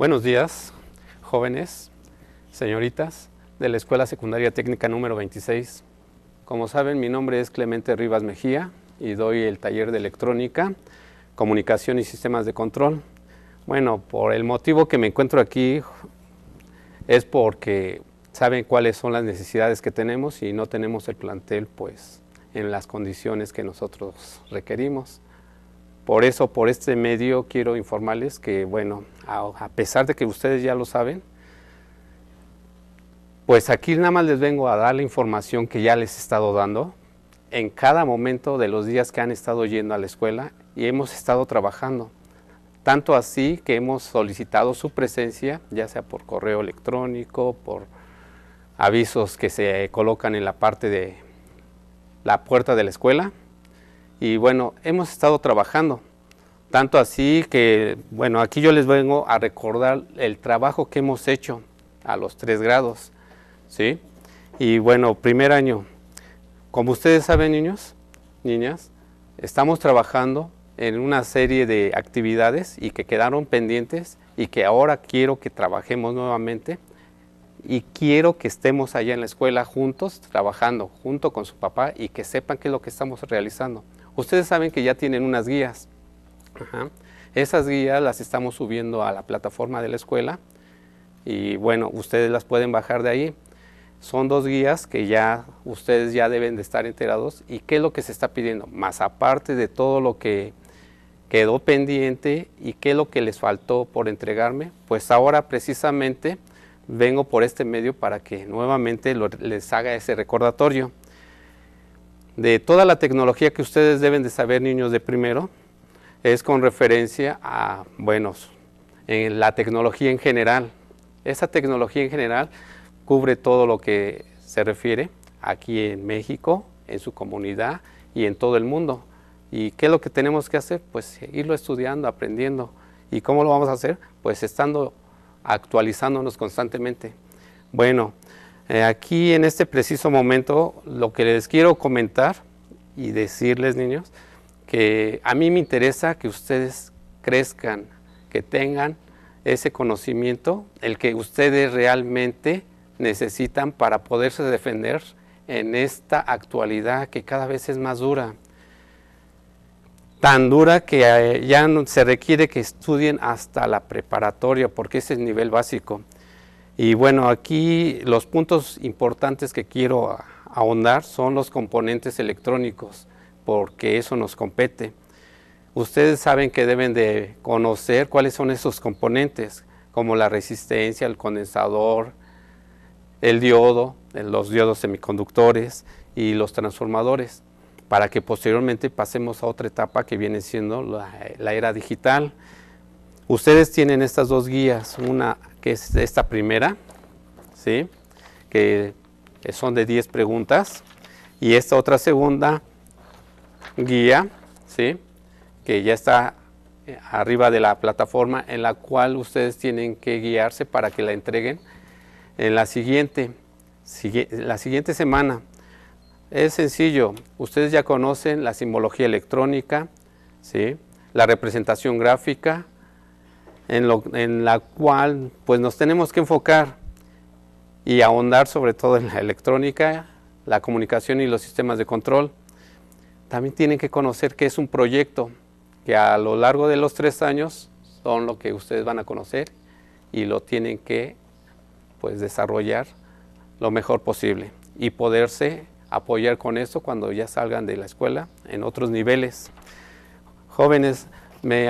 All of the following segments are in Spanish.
Buenos días, jóvenes, señoritas de la Escuela Secundaria Técnica número 26. Como saben, mi nombre es Clemente Rivas Mejía y doy el taller de electrónica, comunicación y sistemas de control. Bueno, por el motivo que me encuentro aquí es porque saben cuáles son las necesidades que tenemos y no tenemos el plantel pues en las condiciones que nosotros requerimos. Por eso, por este medio, quiero informarles que, bueno, a, pesar de que ustedes ya lo saben, pues aquí nada más les vengo a dar la información que ya les he estado dando en cada momento de los días que han estado yendo a la escuela y hemos estado trabajando. Tanto así que hemos solicitado su presencia, ya sea por correo electrónico, por avisos que se colocan en la parte de la puerta de la escuela y bueno, hemos estado trabajando, tanto así que, bueno, aquí yo les vengo a recordar el trabajo que hemos hecho a los tres grados, ¿sí? Y bueno, primer año, como ustedes saben, niños, niñas, estamos trabajando en una serie de actividades y que quedaron pendientes y que ahora quiero que trabajemos nuevamente y quiero que estemos allá en la escuela juntos, trabajando junto con su papá y que sepan qué es lo que estamos realizando. Ustedes saben que ya tienen unas guías. Esas guías las estamos subiendo a la plataforma de la escuela y bueno, ustedes las pueden bajar de ahí. Son dos guías que ya ustedes ya deben de estar enterados y qué es lo que se está pidiendo, más aparte de todo lo que quedó pendiente y qué es lo que les faltó por entregarme, pues ahora precisamente vengo por este medio para que nuevamente les haga ese recordatorio de toda la tecnología que ustedes deben de saber, niños de primero, es con referencia a, bueno, en la tecnología en general. Esa tecnología en general cubre todo lo que se refiere aquí en México, en su comunidad y en todo el mundo. ¿Y qué es lo que tenemos que hacer? Pues irlo estudiando, aprendiendo. ¿Y cómo lo vamos a hacer? Pues estando actualizándonos constantemente. Bueno, eh, aquí en este preciso momento lo que les quiero comentar y decirles niños, que a mí me interesa que ustedes crezcan, que tengan ese conocimiento, el que ustedes realmente necesitan para poderse defender en esta actualidad que cada vez es más dura. Tan dura que eh, ya se requiere que estudien hasta la preparatoria, porque ese es el nivel básico. Y bueno, aquí los puntos importantes que quiero ahondar son los componentes electrónicos, porque eso nos compete. Ustedes saben que deben de conocer cuáles son esos componentes, como la resistencia, el condensador, el diodo, los diodos semiconductores y los transformadores, para que posteriormente pasemos a otra etapa que viene siendo la, era digital. Ustedes tienen estas dos guías, una que es esta primera, ¿sí? que son de 10 preguntas, y esta otra segunda guía, ¿sí? que ya está eh, arriba de la plataforma en la cual ustedes tienen que guiarse para que la entreguen en la siguiente, la siguiente semana. Es sencillo, ustedes ya conocen la simbología electrónica, ¿sí? la representación gráfica, en, la cual pues nos tenemos que enfocar y ahondar sobre todo en la electrónica, la comunicación y los sistemas de control. También tienen que conocer que es un proyecto que a lo largo de los tres años son lo que ustedes van a conocer y lo tienen que pues desarrollar lo mejor posible y poderse apoyar con eso cuando ya salgan de la escuela en otros niveles. Jóvenes,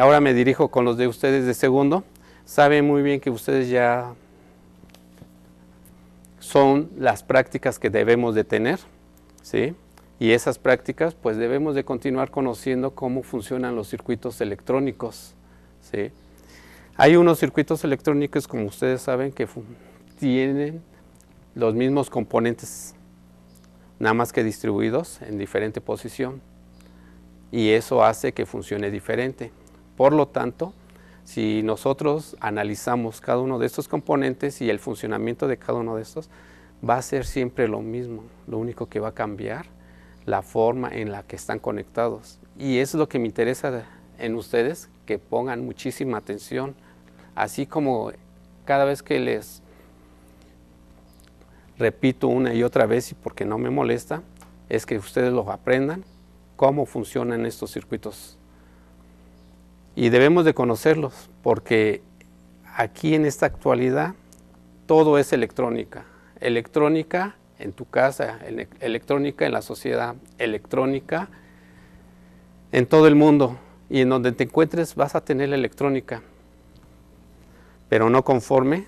ahora me dirijo con los de ustedes de segundo, saben muy bien que ustedes ya son las prácticas que debemos de tener, ¿sí? Y esas prácticas, pues debemos de continuar conociendo cómo funcionan los circuitos electrónicos, ¿sí? Hay unos circuitos electrónicos, como ustedes saben, que tienen los mismos componentes, nada más que distribuidos en diferente posición. Y eso hace que funcione diferente. Por lo tanto, si nosotros analizamos cada uno de estos componentes y el funcionamiento de cada uno de estos, va a ser siempre lo mismo. Lo único que va a cambiar la forma en la que están conectados. Y eso es lo que me interesa en ustedes, que pongan muchísima atención. Así como cada vez que les repito una y otra vez, y porque no me molesta, es que ustedes lo aprendan cómo funcionan estos circuitos y debemos de conocerlos porque aquí en esta actualidad todo es electrónica. Electrónica en tu casa, e-, electrónica en la sociedad, electrónica en todo el mundo. Y en donde te encuentres vas a tener la electrónica. Pero no conforme,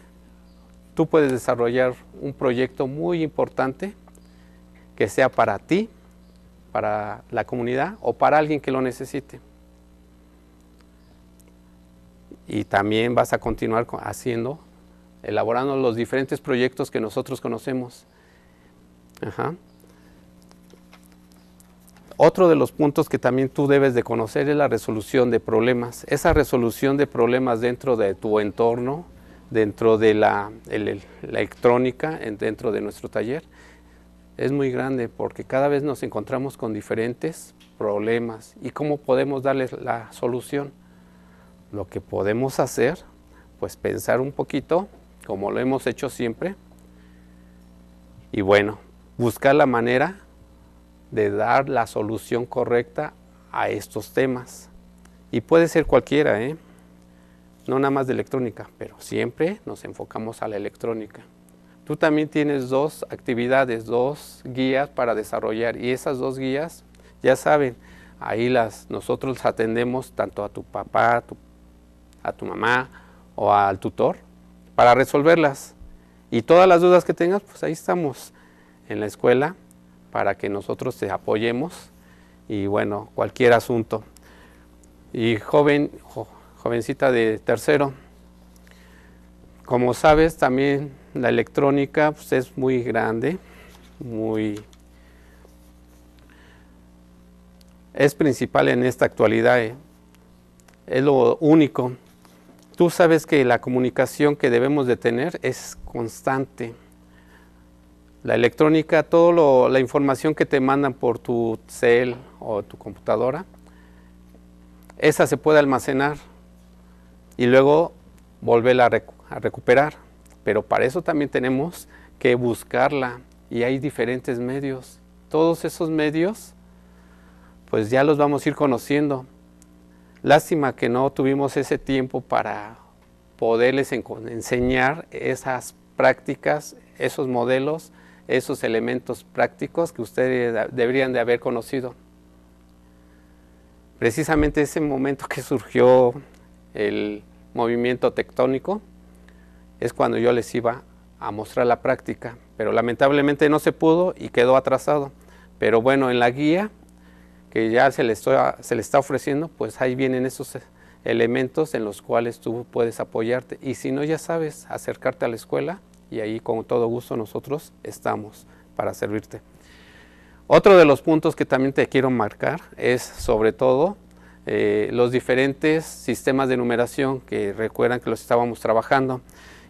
tú puedes desarrollar un proyecto muy importante que sea para ti, para la comunidad o para alguien que lo necesite y también vas a continuar haciendo, elaborando los diferentes proyectos que nosotros conocemos. Otro de los puntos que también tú debes de conocer es la resolución de problemas. Esa resolución de problemas dentro de tu entorno, dentro de la electrónica, dentro de nuestro taller, es muy grande porque cada vez nos encontramos con diferentes problemas y cómo podemos darles la solución lo que podemos hacer, pues pensar un poquito, como lo hemos hecho siempre, y bueno, buscar la manera de dar la solución correcta a estos temas. Y puede ser cualquiera, ¿eh? no nada más de electrónica, pero siempre nos enfocamos a la electrónica. Tú también tienes dos actividades, dos guías para desarrollar y esas dos guías, ya saben, ahí las nosotros atendemos tanto a tu papá, a tu a tu mamá o al tutor para resolverlas. Y todas las dudas que tengas, pues ahí estamos en la escuela para que nosotros te apoyemos y bueno, cualquier asunto. Y joven, jovencita de tercero, como sabes también la electrónica pues, es muy grande, muy es principal en esta actualidad, eh, es lo único Tú sabes que la comunicación que debemos de tener es constante. La electrónica, toda la información que te mandan por tu cel o tu computadora, esa se puede almacenar y luego volverla a, a recuperar. Pero para eso también tenemos que buscarla y hay diferentes medios. Todos esos medios, pues ya los vamos a ir conociendo. Lástima que no tuvimos ese tiempo para poderles enseñar esas prácticas, esos modelos, esos elementos prácticos que ustedes deberían de haber conocido. Precisamente ese momento que surgió el movimiento tectónico es cuando yo les iba a mostrar la práctica, pero lamentablemente no se pudo y quedó atrasado. Pero bueno, en la guía que ya se le, está, se le está ofreciendo, pues ahí vienen esos eh, elementos en los cuales tú puedes apoyarte. Y si no, ya sabes, acercarte a la escuela y ahí con todo gusto nosotros estamos para servirte. Otro de los puntos que también te quiero marcar es sobre todo eh, los diferentes sistemas de numeración que recuerdan que los estábamos trabajando.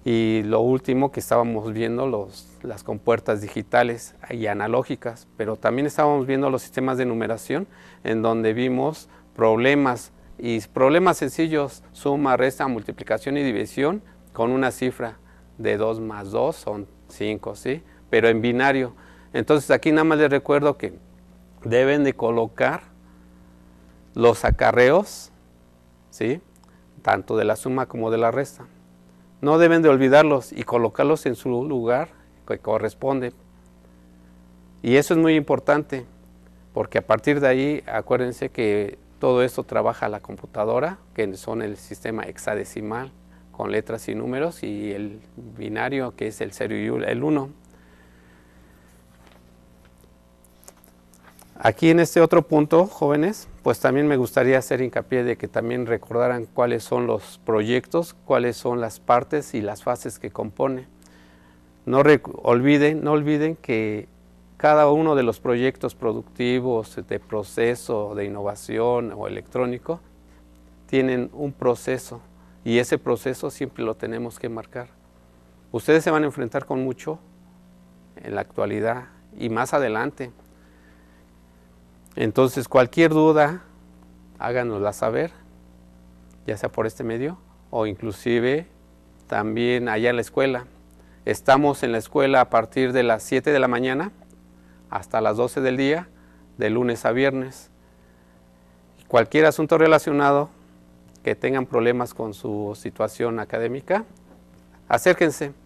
Y lo último que estábamos viendo, los, las compuertas digitales y analógicas, pero también estábamos viendo los sistemas de numeración, en donde vimos problemas, y problemas sencillos, suma, resta, multiplicación y división, con una cifra de 2 más 2, son 5, ¿sí? Pero en binario. Entonces aquí nada más les recuerdo que deben de colocar los acarreos, ¿sí? Tanto de la suma como de la resta. No deben de olvidarlos y colocarlos en su lugar que corresponde. Y eso es muy importante, porque a partir de ahí, acuérdense que todo esto trabaja la computadora, que son el sistema hexadecimal con letras y números, y el binario, que es el 0 y el 1. Aquí en este otro punto, jóvenes, pues también me gustaría hacer hincapié de que también recordaran cuáles son los proyectos, cuáles son las partes y las fases que compone. No olviden, no olviden que cada uno de los proyectos productivos de proceso de innovación o electrónico tienen un proceso y ese proceso siempre lo tenemos que marcar. Ustedes se van a enfrentar con mucho en la actualidad y más adelante entonces, cualquier duda, háganosla saber, ya sea por este medio o inclusive también allá en la escuela. Estamos en la escuela a partir de las 7 de la mañana hasta las 12 del día, de lunes a viernes. Cualquier asunto relacionado que tengan problemas con su situación académica, acérquense.